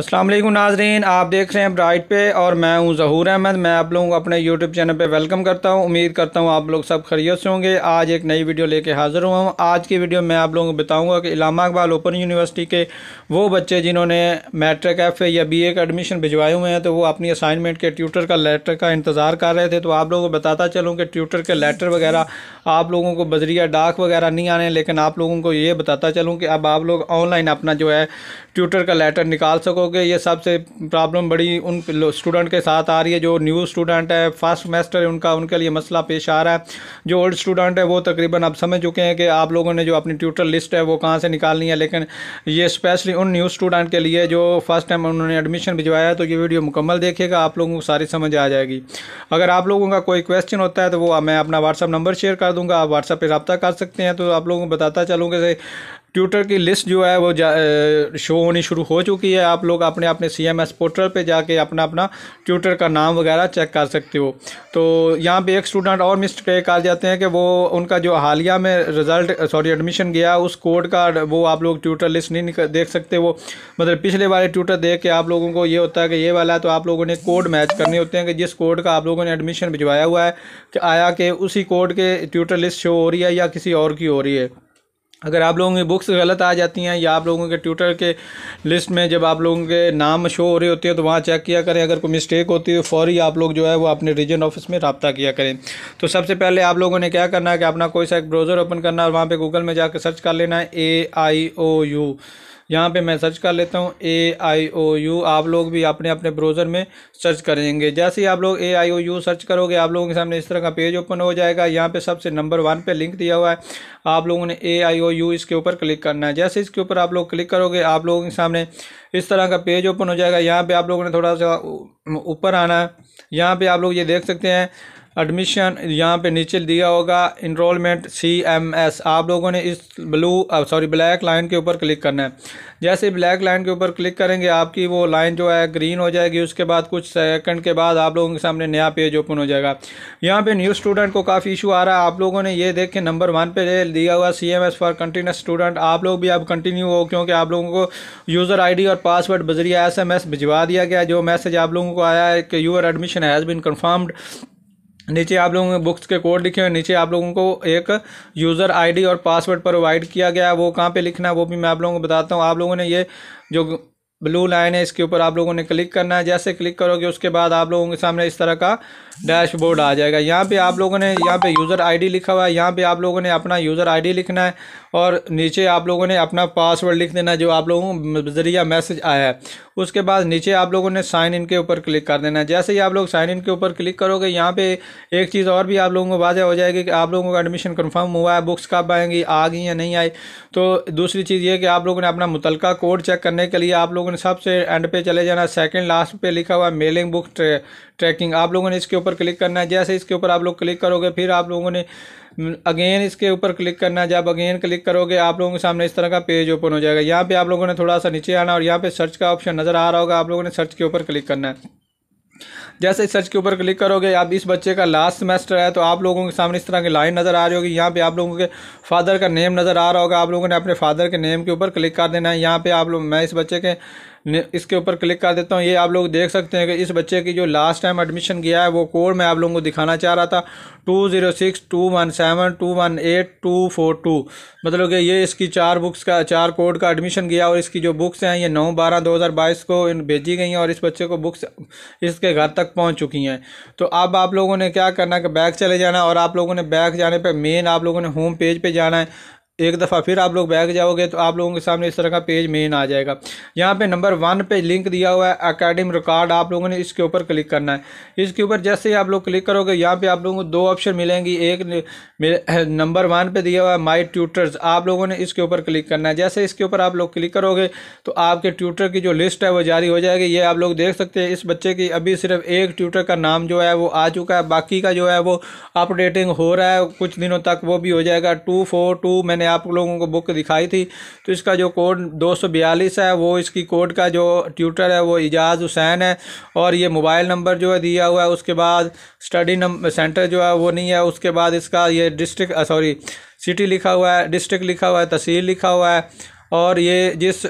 अस्सलाम वालेकुम नाजरीन आप देख रहे हैं ब्राइट पे और मैं हूं जहूर अहमद मैं आप लोगों को अपने यूट्यूब चैनल पे वेलकम करता हूं उम्मीद करता हूं आप लोग सब खरीद से होंगे आज एक नई वीडियो लेके हाज़िर हुआ हूं आज की वीडियो में आप लोगों को बताऊंगा कि इलामा इकबाल ओपन यूनिवर्सिटी के वो बच्चे जिन्होंने मैट्रिक एफ या बी का एडमिशन भिजवाए हुए हैं तो वो अपनी असाइनमेंट के ट्यूटर का लेटर का इंतज़ार कर रहे थे तो आप लोगों को बताता चलूँ कि ट्यूटर के लेटर वगैरह आप लोगों को बजरिया डाक वगैरह नहीं आने लेकिन आप लोगों को ये बताता चलूँ कि अब आप लोग ऑनलाइन अपना जो है ट्यूटर का लेटर निकाल सको लोगों के ये सबसे प्रॉब्लम बड़ी उन स्टूडेंट के साथ आ रही है जो न्यू स्टूडेंट है फर्स्ट सेमेस्टर है उनका उनके लिए मसला पेश आ रहा है जो ओल्ड स्टूडेंट है वो तकरीबन अब समझ चुके हैं कि आप लोगों ने जो अपनी ट्यूटर लिस्ट है वो कहाँ से निकालनी है लेकिन ये स्पेशली उन न्यू स्टूडेंट के लिए जो फर्स्ट टाइम उन्होंने एडमिशन भिजवाया है तो ये वीडियो मुकम्मल देखिएगा आप लोगों को सारी समझ आ जाएगी अगर आप लोगों का कोई क्वेश्चन होता है तो वो मैं अपना व्हाट्सअप नंबर शेयर कर दूँगा आप व्हाट्सअप पर रबता कर सकते हैं तो आप लोगों को बताता चलूँगा ट्यूटर की लिस्ट जो है वो शो होनी शुरू हो चुकी है आप लोग अपने अपने सी एम एस पोर्टल पर जाके अपना अपना ट्यूटर का नाम वगैरह चेक कर सकते हो तो यहाँ पे एक स्टूडेंट और मिस्टेक आ जाते हैं कि वो उनका जो हालिया में रिज़ल्ट सॉरी एडमिशन गया उस कोड का वो आप लोग ट्यूटर लिस्ट नहीं देख सकते वो मतलब पिछले वाले ट्यूटर देख के आप लोगों को ये होता है कि ये वाला तो आप लोगों ने कोड मैच करने होते हैं कि जिस कोड का आप लोगों ने एडमिशन भिजवाया हुआ है कि आया कि उसी कोड के ट्यूटर लिस्ट शो हो रही है या किसी और की हो रही है अगर आप लोगों की बुक्स गलत आ जाती हैं या आप लोगों के ट्यूटर के लिस्ट में जब आप लोगों के नाम शो हो रहे होते हैं तो वहाँ चेक किया करें अगर कोई मिस्टेक होती है फौरी आप लोग जो है वो अपने रीजन ऑफिस में रबता किया करें तो सबसे पहले आप लोगों ने क्या करना है कि अपना कोई सा एक ब्राउज़र ओपन करना और वहाँ पर गूगल में जाकर सर्च कर लेना है ए आई ओ यू यहाँ पे मैं सर्च कर लेता हूँ ए आई ओ यू आप लोग भी अपने अपने ब्राउज़र में सर्च करेंगे जैसे ही आप लोग ए आई ओ यू सर्च करोगे आप लोगों के सामने इस तरह का पेज ओपन हो जाएगा यहाँ पे सबसे नंबर वन पे लिंक दिया हुआ है आप लोगों ने ए आई ओ यू इसके ऊपर क्लिक करना है जैसे इसके ऊपर आप लोग क्लिक करोगे आप लोगों के सामने इस तरह का पेज ओपन हो जाएगा यहाँ पर आप लोगों ने थोड़ा सा ऊपर आना है यहाँ पर आप लोग ये देख सकते हैं एडमिशन यहाँ पे नीचे दिया होगा इनरोलमेंट सी एम एस आप लोगों ने इस ब्लू सॉरी ब्लैक लाइन के ऊपर क्लिक करना है जैसे ब्लैक लाइन के ऊपर क्लिक करेंगे आपकी वो लाइन जो है ग्रीन हो जाएगी उसके बाद कुछ सेकंड के बाद आप लोगों के सामने नया पेज ओपन हो जाएगा यहाँ पे न्यू स्टूडेंट को काफ़ी इशू आ रहा है आप लोगों ने ये देख के नंबर वन पे दिया हुआ C M S for continuous student आप लोग भी अब कंटिन्यू हो क्योंकि आप लोगों को यूज़र आई डी और पासवर्ड बजरिया एस भिजवा दिया गया जो मैसेज आप लोगों को आया है कि your admission has been confirmed नीचे आप लोगों के बुक्स के कोड लिखे हुए नीचे आप लोगों को एक यूज़र आईडी और पासवर्ड प्रोवाइड किया गया है वो कहाँ पे लिखना है वो भी मैं आप लोगों को बताता हूँ आप लोगों ने ये जो ब्लू लाइन है इसके ऊपर आप लोगों ने क्लिक करना है जैसे क्लिक करोगे उसके बाद आप लोगों के सामने इस तरह का डैशबोर्ड आ जाएगा यहाँ पे आप लोगों ने यहाँ पे यूज़र आईडी लिखा हुआ है यहाँ पे आप लोगों ने अपना यूज़र आईडी लिखना है और नीचे आप लोगों ने अपना पासवर्ड लिख देना है जो आप लोगों को ज़रिया मैसेज आया है उसके बाद नीचे आप लोगों ने साइन इन के ऊपर क्लिक कर देना है जैसे ही आप लोग साइन इन के ऊपर क्लिक करोगे यहाँ पे एक चीज़ और भी आप लोगों को वाजह हो जाएगी कि आप लोगों का एडमिशन कन्फर्म हुआ है बुक्स कब आएंगी आ गई या नहीं आई तो दूसरी चीज़ ये कि आप लोगों ने अपना मुतलका कोड चेक करने के लिए आप लोग लोगों ने सबसे एंड पे चले जाना सेकंड लास्ट पे लिखा हुआ मेलिंग बुक ट्रे, ट्रैकिंग आप लोगों ने इसके ऊपर क्लिक करना है जैसे इसके ऊपर आप लोग क्लिक करोगे फिर आप लोगों ने अगेन इसके ऊपर क्लिक करना है जब अगेन क्लिक करोगे आप लोगों के सामने इस तरह का पेज ओपन हो जाएगा यहाँ पे आप लोगों ने थोड़ा सा नीचे आना और यहाँ पे सर्च का ऑप्शन नज़र आ रहा होगा आप लोगों ने सर्च के ऊपर क्लिक करना है जैसे इस सर्च के ऊपर क्लिक करोगे अब इस बच्चे का लास्ट सेमेस्टर है तो आप लोगों के सामने इस तरह की लाइन नज़र आ रही होगी यहाँ पे आप लोगों के फादर का नेम नज़र आ रहा होगा आप लोगों ने अपने फादर के नेम के ऊपर क्लिक कर देना है यहाँ पे आप लोग मैं इस बच्चे के इसके ऊपर क्लिक कर देता हूँ ये आप लोग देख सकते हैं कि इस बच्चे की जो लास्ट टाइम एडमिशन गया है वो कोड मैं आप लोगों को दिखाना चाह रहा था two zero six two one seven two one eight two four two मतलब कि ये इसकी चार बुक्स का चार कोड का एडमिशन गया और इसकी जो बुक्स हैं ये नौ बारह दो हज़ार बाईस को इन भेजी गई हैं और इस बच्चे को बुक्स इसके घर तक पहुँच चुकी हैं तो अब आप लोगों ने क्या करना कि बैग चले जाना और आप लोगों ने बैग जाने पर मेन आप लोगों ने होम पेज पर जाना है एक दफ़ा फिर आप लोग बैग जाओगे तो आप लोगों के सामने इस तरह का पेज मेन आ जाएगा यहाँ पे नंबर वन पे लिंक दिया हुआ है अकेडमी रिकॉर्ड आप लोगों ने इसके ऊपर क्लिक करना है इसके ऊपर जैसे ही आप लोग क्लिक करोगे यहाँ पे आप लोगों को दो ऑप्शन मिलेंगी एक नंबर वन पे दिया हुआ है माई ट्यूटर्स आप लोगों ने इसके ऊपर क्लिक करना है जैसे इसके ऊपर आप लोग क्लिक करोगे तो आपके ट्यूटर की जो लिस्ट है वो जारी हो जाएगी ये आप लोग देख सकते हैं इस बच्चे की अभी सिर्फ एक ट्यूटर का नाम जो है वो आ चुका है बाकी का जो है वो अपडेटिंग हो रहा है कुछ दिनों तक वो भी हो जाएगा टू फोर टू मैंने मैंने आप लोगों को बुक दिखाई थी तो इसका जो कोड दो है वो इसकी कोड का जो ट्यूटर है वो इजाज़ हुसैन है और ये मोबाइल नंबर जो है दिया हुआ है उसके बाद स्टडी नंबर सेंटर जो है वो नहीं है उसके बाद इसका ये डिस्ट्रिक्ट सॉरी सिटी लिखा हुआ है डिस्ट्रिक्ट लिखा हुआ है तहसील लिखा हुआ है और ये जिस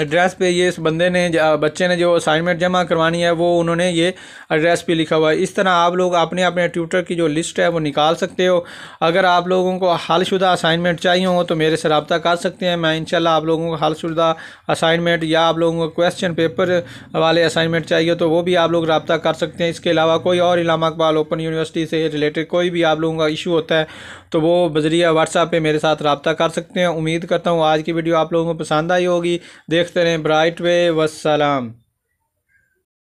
एड्रेस पे ये इस बंदे ने बच्चे ने जो असाइनमेंट जमा करवानी है वो उन्होंने ये एड्रेस पे लिखा हुआ है इस तरह आप लोग अपने अपने ट्यूटर की जो लिस्ट है वो निकाल सकते हो अगर आप लोगों को हालशुदा असाइनमेंट चाहिए हो तो मेरे से रबता कर सकते हैं मैं इंशाल्लाह आप लोगों को शुदा असाइनमेंट या आप लोगों को क्वेश्चन पेपर वाले असाइनमेंट चाहिए तो वो भी आप लोग रबता कर सकते हैं इसके अलावा कोई और इलामा अकबाल ओपन यूनिवर्सिटी से रिलेटेड कोई भी आप लोगों का इशू होता है तो वो बजरिया व्हाट्सएप पर मेरे साथ रबता कर सकते हैं उम्मीद करता हूँ आज की वीडियो आप लोगों को पसंद आई होगी देखते रहें ब्राइट वे वसलाम